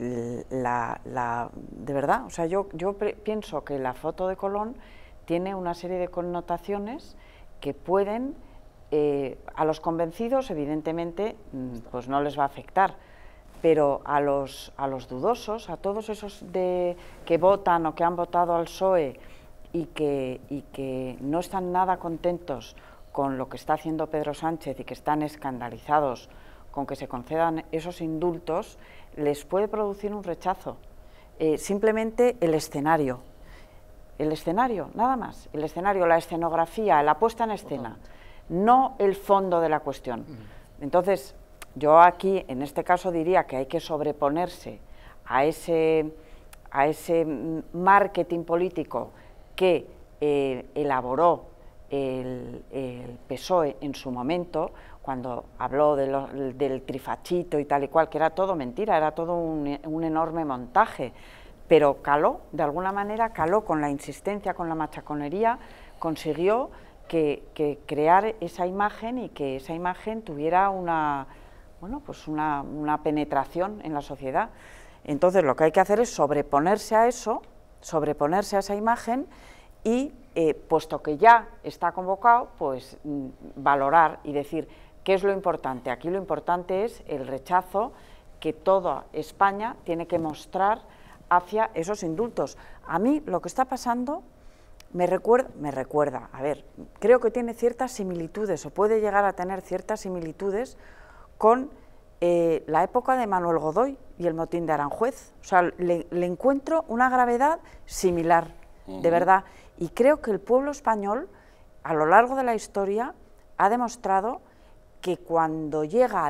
la, de verdad, o sea, yo, yo pienso que la foto de Colón tiene una serie de connotaciones que pueden, eh, a los convencidos evidentemente, mm, pues no les va a afectar, pero a los, a los dudosos, a todos esos de, que votan o que han votado al PSOE y que, y que no están nada contentos con lo que está haciendo Pedro Sánchez y que están escandalizados con que se concedan esos indultos les puede producir un rechazo. Eh, simplemente el escenario. El escenario, nada más. El escenario, la escenografía, la puesta en escena, no el fondo de la cuestión. Entonces, yo aquí, en este caso, diría que hay que sobreponerse a ese, a ese mm, marketing político que eh, elaboró el, PSOE en su momento, cuando habló del trifachito y tal y cual, que era todo mentira, era todo un, enorme montaje, pero caló, de alguna manera caló con la insistencia, con la machaconería, consiguió que, crear esa imagen y que esa imagen tuviera una, bueno, pues una, una, penetración en la sociedad. Entonces lo que hay que hacer es sobreponerse a eso, sobreponerse a esa imagen y, eh, puesto que ya está convocado, pues mm, valorar y decir qué es lo importante. Aquí lo importante es el rechazo que toda España tiene que mostrar hacia esos indultos. A mí lo que está pasando me recuerda, me recuerda, a ver, creo que tiene ciertas similitudes o puede llegar a tener ciertas similitudes con eh, la época de Manuel Godoy y el motín de Aranjuez. O sea, le encuentro una gravedad similar de verdad. Y creo que el pueblo español, a lo largo de la historia, ha demostrado que cuando llega